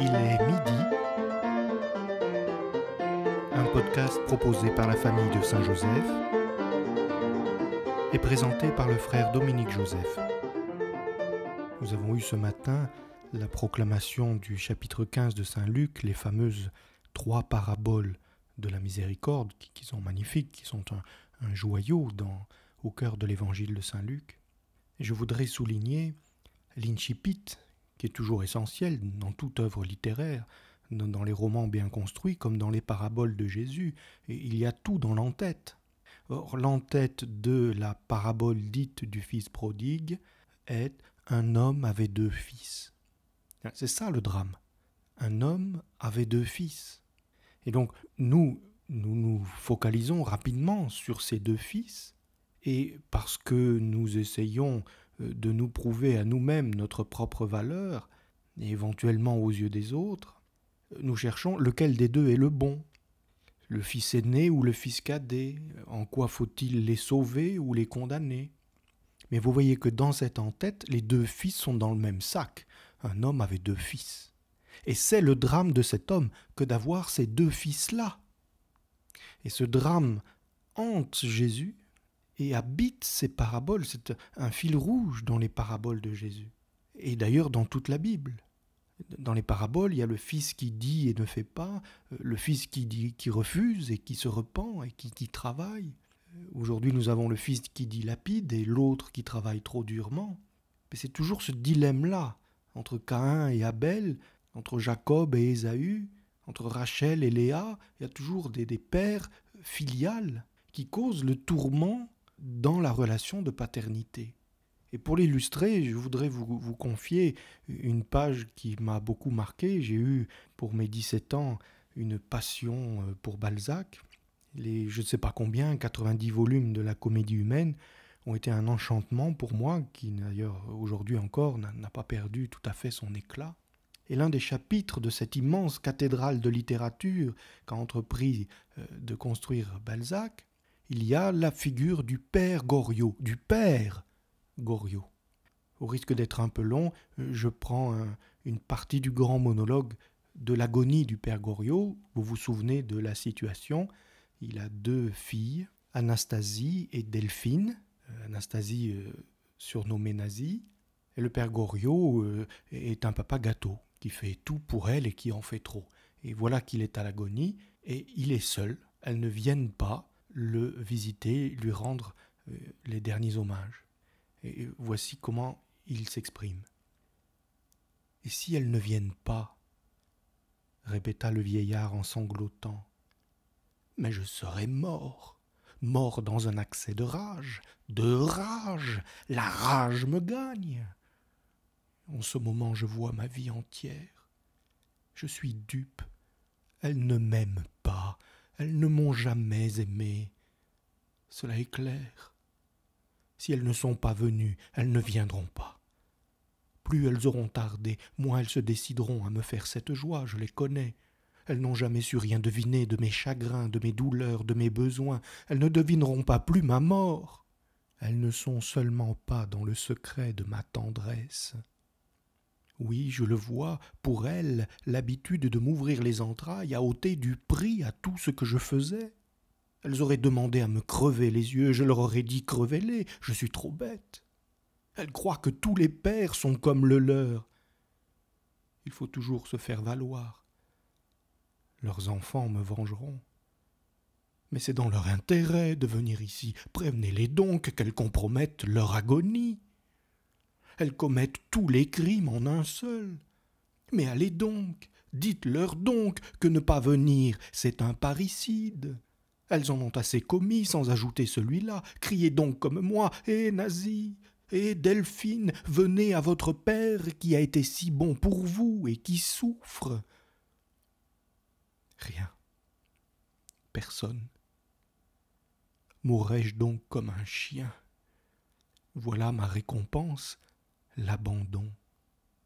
Il est midi. Un podcast proposé par la famille de Saint-Joseph et présenté par le frère Dominique Joseph. Nous avons eu ce matin la proclamation du chapitre 15 de Saint-Luc, les fameuses trois paraboles de la miséricorde, qui, sont magnifiques, qui sont un, joyau dans, au cœur de l'évangile de Saint-Luc. Je voudrais souligner l'incipit qui est toujours essentiel dans toute œuvre littéraire, dans les romans bien construits comme dans les paraboles de Jésus. il y a tout dans l'entête. Or, l'entête de la parabole dite du fils prodigue est un homme avait deux fils. C'est ça le drame. Un homme avait deux fils. Et donc, nous, nous nous focalisons rapidement sur ces deux fils, et parce que nous essayons euh, de nous prouver à nous-mêmes notre propre valeur, et éventuellement aux yeux des autres, nous cherchons lequel des deux est le bon. Le fils aîné ou le fils cadet En quoi faut-il les sauver ou les condamner Mais vous voyez que dans cette en les deux fils sont dans le même sac. Un homme avait deux fils. Et c'est le drame de cet homme que d'avoir ces deux fils-là. Et ce drame hante Jésus et habite ces paraboles. C'est un fil rouge dans les paraboles de Jésus. Et d'ailleurs dans toute la Bible. Dans les paraboles, il y a le fils qui dit et ne fait pas, euh, le fils qui dit qui refuse et qui se repent et qui, travaille. Euh, aujourd'hui, nous avons le fils qui dit lapide et l'autre qui travaille trop durement. Mais c'est toujours ce dilemme-là entre Caïn et Abel, entre Jacob et Ésaü, entre Rachel et Léa. Il y a toujours des, des pères filiales qui causent le tourment dans la relation de paternité. Et pour l'illustrer, je voudrais vous, confier une page qui m'a beaucoup marqué. J'ai eu, pour mes 17 ans, une passion euh, pour Balzac. Les je ne sais pas combien, 90 volumes de la comédie humaine ont été un enchantement pour moi, qui d'ailleurs aujourd'hui encore n'a pas perdu tout à fait son éclat. Et l'un des chapitres de cette immense cathédrale de littérature qu'a entrepris euh, de construire Balzac il y a la figure du père Goriot, du père Goriot. Au risque d'être un peu long, euh, je prends une partie du grand monologue de l'agonie du père Goriot. Vous vous souvenez de la situation. Il a deux filles, Anastasie et Delphine. Euh, Anastasie euh, surnommée Nazie. Et le père Goriot est un papa gâteau qui fait tout pour elle et qui en fait trop. Et voilà qu'il est à l'agonie et il est seul. Elles ne viennent pas le visiter, lui rendre euh, les derniers hommages. Et voici comment il s'exprime. Et si elles ne viennent pas répéta le vieillard en sanglotant. Mais je serai mort, mort dans un accès de rage, de rage, la rage me gagne. En ce moment je vois ma vie entière. Je suis dupe, elle ne m'aime pas, elles ne m'ont jamais aimé. Cela est clair. Si elles ne sont pas venues, elles ne viendront pas. Plus elles auront tardé, moins elles se décideront à me faire cette joie, je les connais. Elles n'ont jamais su rien deviner de mes chagrins, de mes douleurs, de mes besoins. Elles ne devineront pas plus ma mort. Elles ne sont seulement pas dans le secret de ma tendresse. Oui, je le vois, pour elles, l'habitude de m'ouvrir les entrailles a ôté du prix à tout ce que je faisais. Elles auraient demandé à me crever les yeux, je leur aurais dit crevez-les, je suis trop bête. Elles croient que tous les pères sont comme le leur. Il faut toujours se faire valoir. Leurs enfants me vengeront. Mais c'est dans leur intérêt de venir ici. Prévenez-les donc qu'elles compromettent leur agonie elles commettent tous les crimes en un seul. Mais allez donc, dites-leur donc que ne pas venir, c'est un parricide. Elles en ont assez commis sans ajouter celui-là. Criez donc comme moi, hé nazi, hé Delphine, venez à votre père qui a été si bon pour vous et qui souffre. Rien. Personne. mourrai je donc comme un chien Voilà ma récompense l'abandon.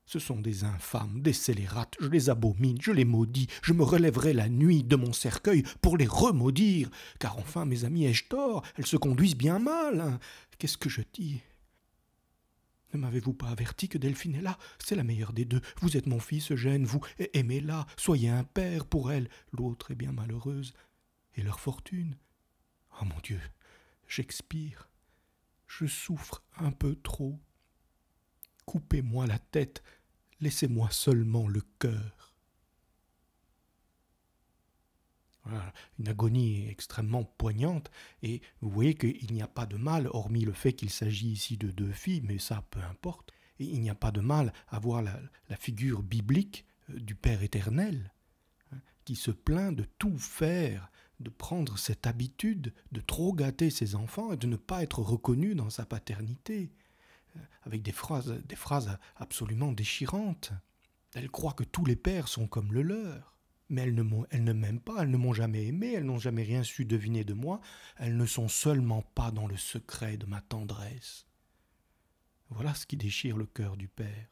Ce sont des infâmes, des scélérates, je les abomine, je les maudis, je me relèverai la nuit de mon cercueil pour les remaudire, car enfin, mes amis, ai-je tort Elles se conduisent bien mal. Hein. Qu'est-ce que je dis ne m'avez-vous pas averti que Delphine est là C'est la meilleure des deux. Vous êtes mon fils, Eugène, vous aimez-la, soyez un père pour elle. L'autre est bien malheureuse. Et leur fortune Oh mon Dieu, j'expire. Je souffre un peu trop. Coupez-moi la tête, laissez-moi seulement le cœur. Voilà, une agonie extrêmement poignante, et vous voyez qu'il n'y a pas de mal, hormis le fait qu'il s'agit ici de deux filles, mais ça peu importe, et il n'y a pas de mal à voir la, figure biblique euh, du Père éternel, hein, qui se plaint de tout faire, de prendre cette habitude de trop gâter ses enfants et de ne pas être reconnu dans sa paternité avec des phrases, des phrases absolument déchirantes. Elles croient que tous les pères sont comme le leur. Mais elles ne, elles ne m'aiment pas, elles ne m'ont jamais aimé, elles n'ont jamais rien su deviner de moi, elles ne sont seulement pas dans le secret de ma tendresse. Voilà ce qui déchire le cœur du Père.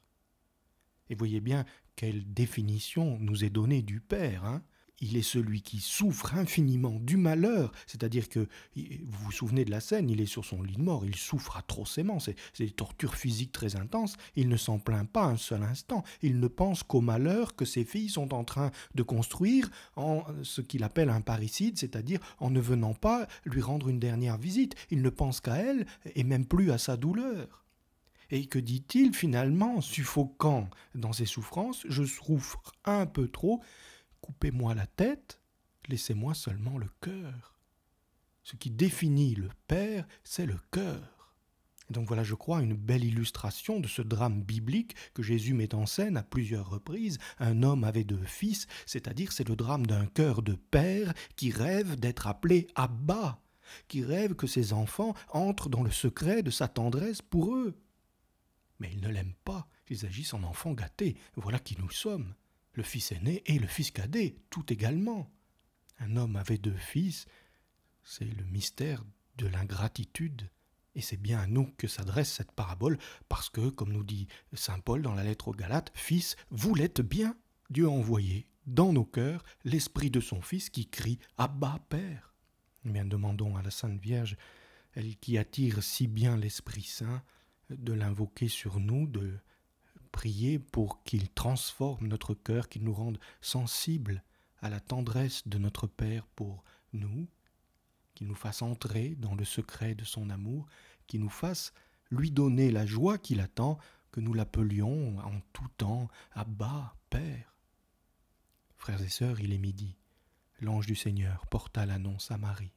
Et voyez bien quelle définition nous est donnée du Père. Hein il est celui qui souffre infiniment du malheur, c'est-à-dire que, vous vous souvenez de la scène, il est sur son lit de mort, il souffre atrocément, c'est des tortures physiques très intenses, il ne s'en plaint pas un seul instant, il ne pense qu'au malheur que ses filles sont en train de construire en ce qu'il appelle un parricide, c'est-à-dire en ne venant pas lui rendre une dernière visite, il ne pense qu'à elle et même plus à sa douleur. Et que dit-il finalement, suffoquant dans ses souffrances, je souffre un peu trop, Coupez-moi la tête, laissez-moi seulement le cœur. Ce qui définit le Père, c'est le cœur. donc voilà, je crois, une belle illustration de ce drame biblique que Jésus met en scène à plusieurs reprises. Un homme avait deux fils, c'est-à-dire c'est le drame d'un cœur de père qui rêve d'être appelé Abba, qui rêve que ses enfants entrent dans le secret de sa tendresse pour eux. Mais il ne l'aiment pas, ils agissent en enfants gâtés, voilà qui nous sommes le fils aîné et le fils cadet, tout également. Un homme avait deux fils, c'est le mystère de l'ingratitude, et c'est bien à nous que s'adresse cette parabole, parce que, comme nous dit Saint Paul dans la lettre aux Galates, Fils, vous l'êtes bien. Dieu a envoyé dans nos cœurs l'esprit de son Fils qui crie Abba, Père. Eh bien, demandons à la Sainte Vierge, elle qui attire si bien l'Esprit Saint, de l'invoquer sur nous, de Priez pour qu'il transforme notre cœur, qu'il nous rende sensibles à la tendresse de notre Père pour nous, qu'il nous fasse entrer dans le secret de son amour, qu'il nous fasse lui donner la joie qu'il attend, que nous l'appelions en tout temps bas Père. Frères et sœurs, il est midi. L'ange du Seigneur porta l'annonce à Marie.